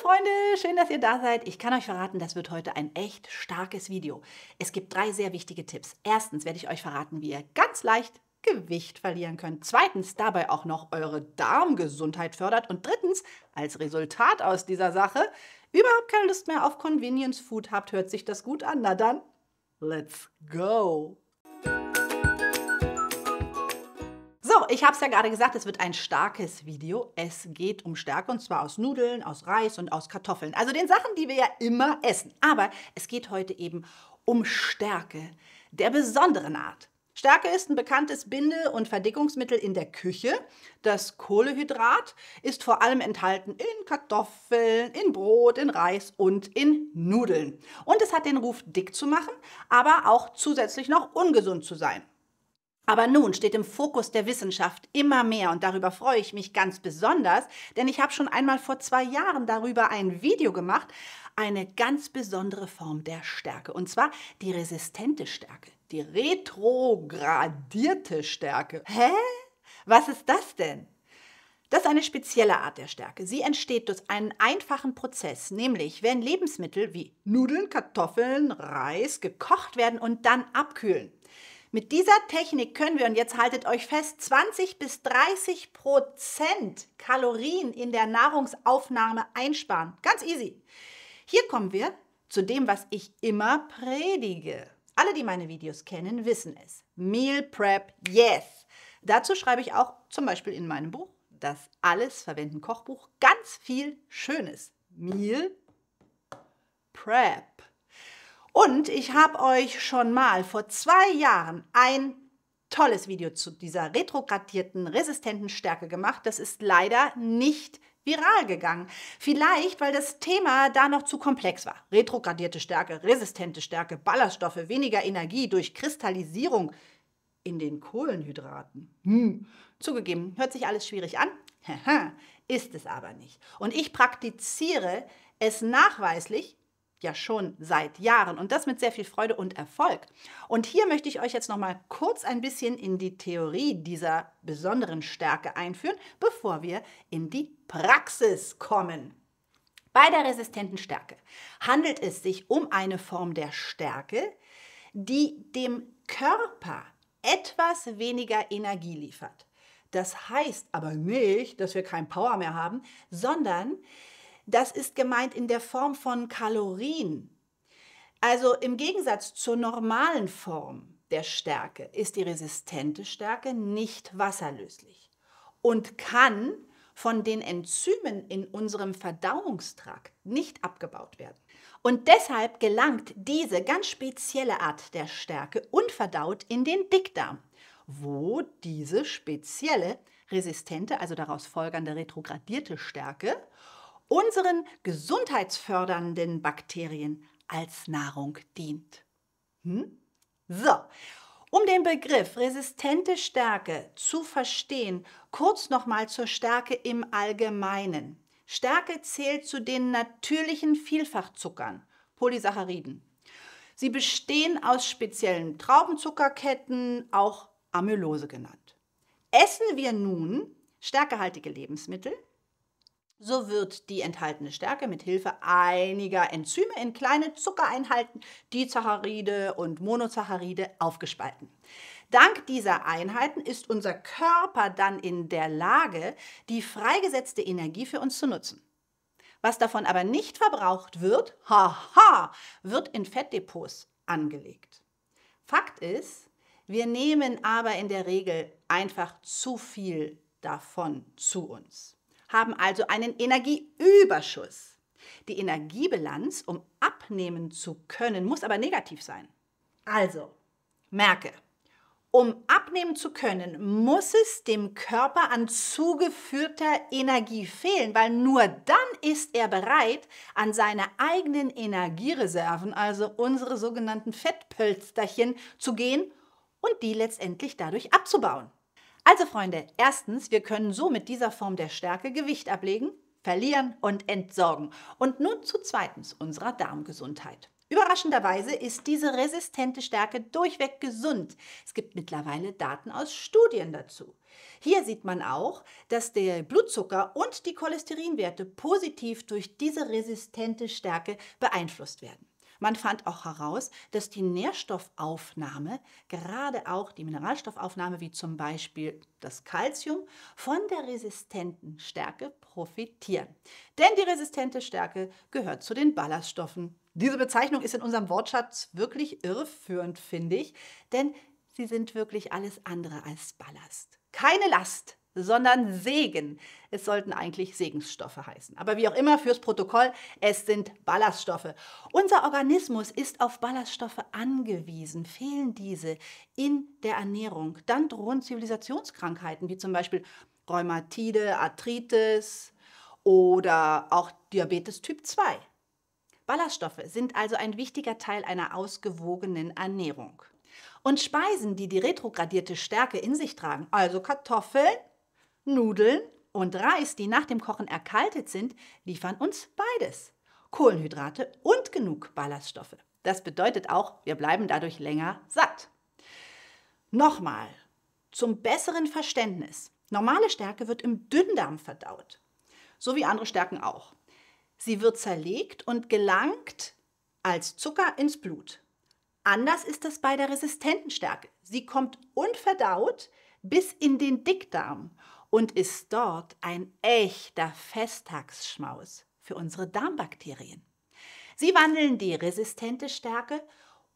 Freunde, schön, dass ihr da seid. Ich kann euch verraten, das wird heute ein echt starkes Video. Es gibt drei sehr wichtige Tipps. Erstens werde ich euch verraten, wie ihr ganz leicht Gewicht verlieren könnt. Zweitens dabei auch noch eure Darmgesundheit fördert. Und drittens, als Resultat aus dieser Sache, überhaupt keine Lust mehr auf Convenience Food habt, hört sich das gut an. Na dann, let's go! ich habe es ja gerade gesagt, es wird ein starkes Video. Es geht um Stärke und zwar aus Nudeln, aus Reis und aus Kartoffeln. Also den Sachen, die wir ja immer essen. Aber es geht heute eben um Stärke der besonderen Art. Stärke ist ein bekanntes Binde- und Verdickungsmittel in der Küche. Das Kohlehydrat ist vor allem enthalten in Kartoffeln, in Brot, in Reis und in Nudeln. Und es hat den Ruf, dick zu machen, aber auch zusätzlich noch ungesund zu sein. Aber nun steht im Fokus der Wissenschaft immer mehr und darüber freue ich mich ganz besonders, denn ich habe schon einmal vor zwei Jahren darüber ein Video gemacht, eine ganz besondere Form der Stärke und zwar die resistente Stärke, die retrogradierte Stärke. Hä? Was ist das denn? Das ist eine spezielle Art der Stärke. Sie entsteht durch einen einfachen Prozess, nämlich wenn Lebensmittel wie Nudeln, Kartoffeln, Reis gekocht werden und dann abkühlen. Mit dieser Technik können wir, und jetzt haltet euch fest, 20 bis 30 Prozent Kalorien in der Nahrungsaufnahme einsparen. Ganz easy. Hier kommen wir zu dem, was ich immer predige. Alle, die meine Videos kennen, wissen es. Meal Prep, yes. Dazu schreibe ich auch zum Beispiel in meinem Buch, das Alles Verwenden Kochbuch, ganz viel Schönes. Meal Prep. Und ich habe euch schon mal vor zwei Jahren ein tolles Video zu dieser retrogradierten, resistenten Stärke gemacht. Das ist leider nicht viral gegangen. Vielleicht, weil das Thema da noch zu komplex war. Retrogradierte Stärke, resistente Stärke, Ballaststoffe, weniger Energie durch Kristallisierung in den Kohlenhydraten. Hm. Zugegeben, hört sich alles schwierig an, ist es aber nicht. Und ich praktiziere es nachweislich ja schon seit Jahren und das mit sehr viel Freude und Erfolg. Und hier möchte ich euch jetzt noch mal kurz ein bisschen in die Theorie dieser besonderen Stärke einführen, bevor wir in die Praxis kommen. Bei der resistenten Stärke handelt es sich um eine Form der Stärke, die dem Körper etwas weniger Energie liefert. Das heißt aber nicht, dass wir kein Power mehr haben, sondern das ist gemeint in der Form von Kalorien. Also im Gegensatz zur normalen Form der Stärke ist die resistente Stärke nicht wasserlöslich und kann von den Enzymen in unserem Verdauungstrakt nicht abgebaut werden. Und deshalb gelangt diese ganz spezielle Art der Stärke unverdaut in den Dickdarm, wo diese spezielle resistente, also daraus folgende retrogradierte Stärke unseren gesundheitsfördernden Bakterien als Nahrung dient. Hm? So, um den Begriff resistente Stärke zu verstehen, kurz nochmal zur Stärke im Allgemeinen. Stärke zählt zu den natürlichen Vielfachzuckern, Polysacchariden. Sie bestehen aus speziellen Traubenzuckerketten, auch Amylose genannt. Essen wir nun stärkehaltige Lebensmittel, so wird die enthaltene Stärke mit Hilfe einiger Enzyme in kleine Zuckereinheiten, Disaccharide und Monosaccharide, aufgespalten. Dank dieser Einheiten ist unser Körper dann in der Lage, die freigesetzte Energie für uns zu nutzen. Was davon aber nicht verbraucht wird, haha, wird in Fettdepots angelegt. Fakt ist, wir nehmen aber in der Regel einfach zu viel davon zu uns haben also einen Energieüberschuss. Die Energiebilanz, um abnehmen zu können, muss aber negativ sein. Also, merke, um abnehmen zu können, muss es dem Körper an zugeführter Energie fehlen, weil nur dann ist er bereit, an seine eigenen Energiereserven, also unsere sogenannten Fettpölsterchen, zu gehen und die letztendlich dadurch abzubauen. Also Freunde, erstens, wir können so mit dieser Form der Stärke Gewicht ablegen, verlieren und entsorgen. Und nun zu zweitens unserer Darmgesundheit. Überraschenderweise ist diese resistente Stärke durchweg gesund. Es gibt mittlerweile Daten aus Studien dazu. Hier sieht man auch, dass der Blutzucker und die Cholesterinwerte positiv durch diese resistente Stärke beeinflusst werden. Man fand auch heraus, dass die Nährstoffaufnahme, gerade auch die Mineralstoffaufnahme wie zum Beispiel das Calcium, von der resistenten Stärke profitieren. Denn die resistente Stärke gehört zu den Ballaststoffen. Diese Bezeichnung ist in unserem Wortschatz wirklich irreführend, finde ich, denn sie sind wirklich alles andere als Ballast. Keine Last, sondern Segen. Es sollten eigentlich Segensstoffe heißen. Aber wie auch immer, fürs Protokoll, es sind Ballaststoffe. Unser Organismus ist auf Ballaststoffe angewiesen. Fehlen diese in der Ernährung, dann drohen Zivilisationskrankheiten wie zum Beispiel Rheumatide, Arthritis oder auch Diabetes Typ 2. Ballaststoffe sind also ein wichtiger Teil einer ausgewogenen Ernährung. Und Speisen, die die retrogradierte Stärke in sich tragen, also Kartoffeln, Nudeln und Reis, die nach dem Kochen erkaltet sind, liefern uns beides. Kohlenhydrate und genug Ballaststoffe. Das bedeutet auch, wir bleiben dadurch länger satt. Nochmal, zum besseren Verständnis. Normale Stärke wird im Dünndarm verdaut, so wie andere Stärken auch. Sie wird zerlegt und gelangt als Zucker ins Blut. Anders ist das bei der resistenten Stärke. Sie kommt unverdaut bis in den Dickdarm und ist dort ein echter Festtagsschmaus für unsere Darmbakterien. Sie wandeln die resistente Stärke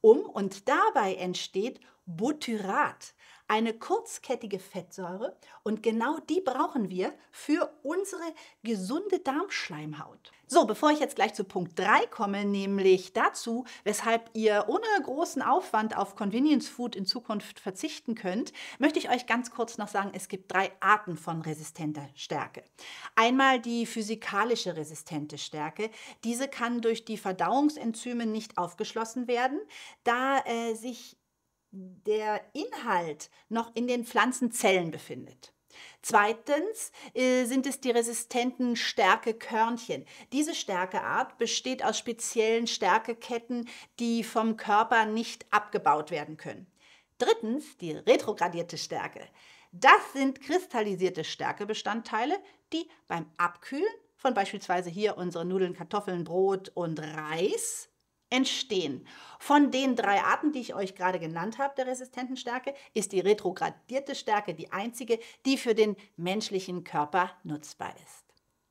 um und dabei entsteht Butyrat, eine kurzkettige Fettsäure und genau die brauchen wir für unsere gesunde Darmschleimhaut. So, bevor ich jetzt gleich zu Punkt 3 komme, nämlich dazu, weshalb ihr ohne großen Aufwand auf Convenience Food in Zukunft verzichten könnt, möchte ich euch ganz kurz noch sagen, es gibt drei Arten von resistenter Stärke. Einmal die physikalische resistente Stärke. Diese kann durch die Verdauungsenzyme nicht aufgeschlossen werden, da äh, sich der Inhalt noch in den Pflanzenzellen befindet. Zweitens äh, sind es die resistenten Stärkekörnchen. Diese Stärkeart besteht aus speziellen Stärkeketten, die vom Körper nicht abgebaut werden können. Drittens die retrogradierte Stärke. Das sind kristallisierte Stärkebestandteile, die beim Abkühlen von beispielsweise hier unseren Nudeln, Kartoffeln, Brot und Reis entstehen. Von den drei Arten, die ich euch gerade genannt habe, der resistenten Stärke, ist die retrogradierte Stärke die einzige, die für den menschlichen Körper nutzbar ist.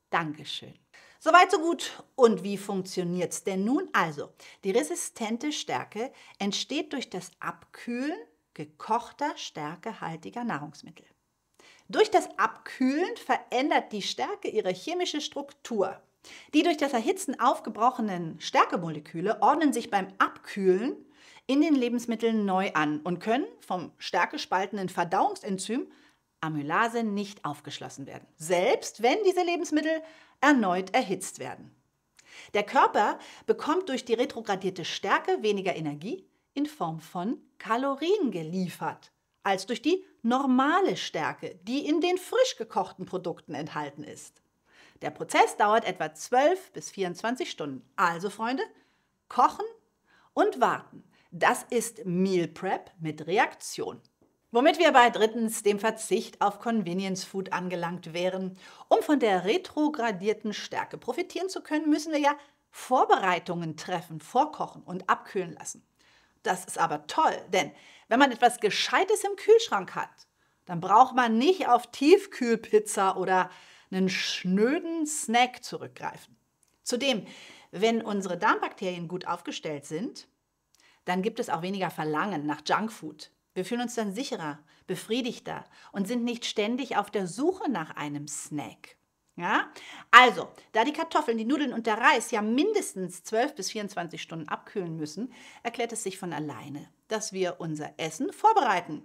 Dankeschön. Soweit, so gut. Und wie funktioniert es denn nun? Also, die resistente Stärke entsteht durch das Abkühlen gekochter, stärkehaltiger Nahrungsmittel. Durch das Abkühlen verändert die Stärke ihre chemische Struktur. Die durch das Erhitzen aufgebrochenen Stärkemoleküle ordnen sich beim Abkühlen in den Lebensmitteln neu an und können vom stärkespaltenden Verdauungsenzym Amylase nicht aufgeschlossen werden, selbst wenn diese Lebensmittel erneut erhitzt werden. Der Körper bekommt durch die retrogradierte Stärke weniger Energie in Form von Kalorien geliefert als durch die normale Stärke, die in den frisch gekochten Produkten enthalten ist. Der Prozess dauert etwa 12 bis 24 Stunden. Also, Freunde, kochen und warten. Das ist Meal Prep mit Reaktion. Womit wir bei drittens dem Verzicht auf Convenience Food angelangt wären. Um von der retrogradierten Stärke profitieren zu können, müssen wir ja Vorbereitungen treffen, vorkochen und abkühlen lassen. Das ist aber toll, denn wenn man etwas Gescheites im Kühlschrank hat, dann braucht man nicht auf Tiefkühlpizza oder einen schnöden Snack zurückgreifen. Zudem, wenn unsere Darmbakterien gut aufgestellt sind, dann gibt es auch weniger Verlangen nach Junkfood. Wir fühlen uns dann sicherer, befriedigter und sind nicht ständig auf der Suche nach einem Snack. Ja? Also, da die Kartoffeln, die Nudeln und der Reis ja mindestens 12 bis 24 Stunden abkühlen müssen, erklärt es sich von alleine, dass wir unser Essen vorbereiten.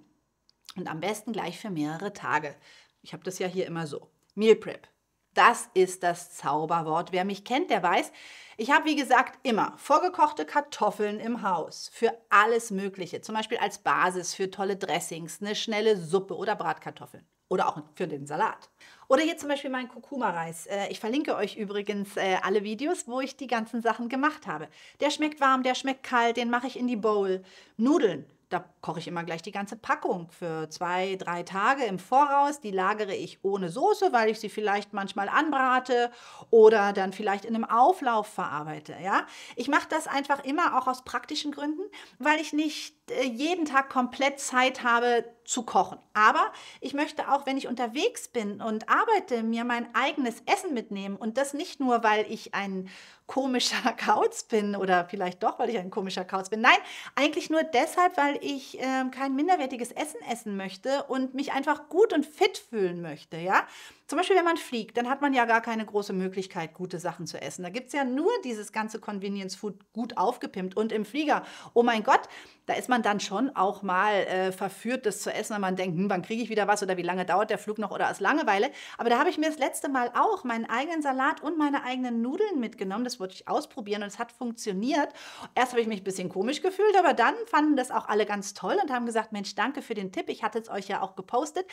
Und am besten gleich für mehrere Tage. Ich habe das ja hier immer so. Meal Prep. Das ist das Zauberwort. Wer mich kennt, der weiß, ich habe wie gesagt immer vorgekochte Kartoffeln im Haus für alles Mögliche, zum Beispiel als Basis für tolle Dressings, eine schnelle Suppe oder Bratkartoffeln oder auch für den Salat. Oder hier zum Beispiel mein Kurkuma-Reis. Äh, ich verlinke euch übrigens äh, alle Videos, wo ich die ganzen Sachen gemacht habe. Der schmeckt warm, der schmeckt kalt, den mache ich in die Bowl. Nudeln da koche ich immer gleich die ganze Packung für zwei, drei Tage im Voraus. Die lagere ich ohne Soße, weil ich sie vielleicht manchmal anbrate oder dann vielleicht in einem Auflauf verarbeite. Ja? Ich mache das einfach immer auch aus praktischen Gründen, weil ich nicht äh, jeden Tag komplett Zeit habe zu kochen. Aber ich möchte auch, wenn ich unterwegs bin und arbeite, mir mein eigenes Essen mitnehmen. Und das nicht nur, weil ich ein komischer Kauz bin oder vielleicht doch, weil ich ein komischer Kauz bin. Nein, eigentlich nur deshalb, weil ich äh, kein minderwertiges Essen essen möchte und mich einfach gut und fit fühlen möchte. Ja? Zum Beispiel, wenn man fliegt, dann hat man ja gar keine große Möglichkeit, gute Sachen zu essen. Da gibt es ja nur dieses ganze Convenience Food gut aufgepimpt. Und im Flieger, oh mein Gott, da ist man dann schon auch mal äh, verführt, das zu essen, weil man denkt, hm, wann kriege ich wieder was oder wie lange dauert der Flug noch oder aus Langeweile. Aber da habe ich mir das letzte Mal auch meinen eigenen Salat und meine eigenen Nudeln mitgenommen. Das wollte ich ausprobieren und es hat funktioniert. Erst habe ich mich ein bisschen komisch gefühlt, aber dann fanden das auch alle ganz toll und haben gesagt, Mensch, danke für den Tipp. Ich hatte es euch ja auch gepostet.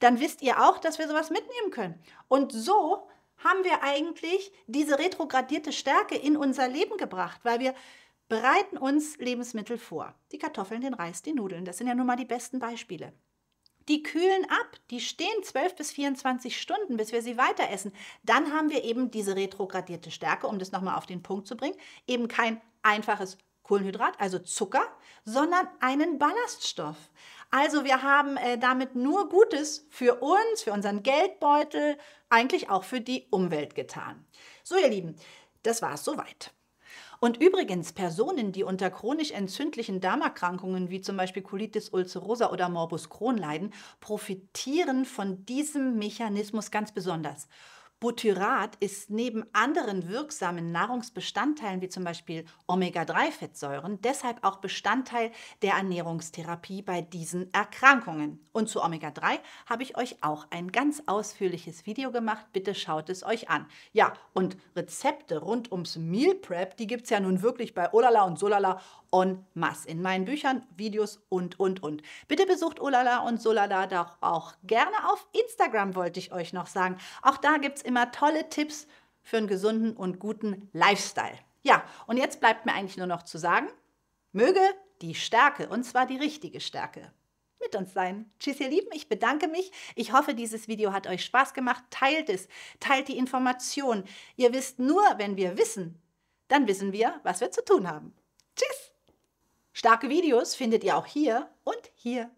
Dann wisst ihr auch, dass wir sowas mitnehmen können entwickeln. Und so haben wir eigentlich diese retrogradierte Stärke in unser Leben gebracht, weil wir bereiten uns Lebensmittel vor. Die Kartoffeln, den Reis, die Nudeln, das sind ja nun mal die besten Beispiele. Die kühlen ab, die stehen 12 bis 24 Stunden, bis wir sie weiter essen. Dann haben wir eben diese retrogradierte Stärke, um das nochmal auf den Punkt zu bringen, eben kein einfaches Kohlenhydrat, also Zucker, sondern einen Ballaststoff. Also wir haben äh, damit nur Gutes für uns, für unseren Geldbeutel, eigentlich auch für die Umwelt getan. So ihr Lieben, das war es soweit. Und übrigens, Personen, die unter chronisch entzündlichen Darmerkrankungen wie zum Beispiel Colitis ulcerosa oder Morbus Crohn leiden, profitieren von diesem Mechanismus ganz besonders. Butyrat ist neben anderen wirksamen Nahrungsbestandteilen wie zum Beispiel Omega-3-Fettsäuren deshalb auch Bestandteil der Ernährungstherapie bei diesen Erkrankungen. Und zu Omega-3 habe ich euch auch ein ganz ausführliches Video gemacht. Bitte schaut es euch an. Ja, und Rezepte rund ums Meal Prep, die gibt es ja nun wirklich bei Olala und Solala en masse in meinen Büchern, Videos und, und, und. Bitte besucht Olala und Solala doch auch gerne auf Instagram, wollte ich euch noch sagen. Auch da gibt es immer tolle Tipps für einen gesunden und guten Lifestyle. Ja, und jetzt bleibt mir eigentlich nur noch zu sagen, möge die Stärke, und zwar die richtige Stärke, mit uns sein. Tschüss, ihr Lieben, ich bedanke mich. Ich hoffe, dieses Video hat euch Spaß gemacht. Teilt es, teilt die Information. Ihr wisst nur, wenn wir wissen, dann wissen wir, was wir zu tun haben. Tschüss! Starke Videos findet ihr auch hier und hier.